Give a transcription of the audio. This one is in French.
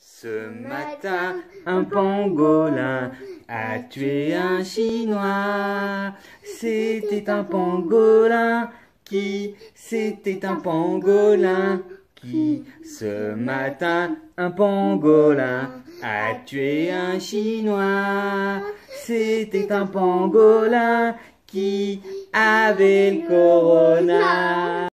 Ce matin, un pangolin a tué un chinois. C'était un pangolin qui, c'était un pangolin qui. Ce matin, un pangolin a tué un chinois. C'était un pangolin qui avait le corona.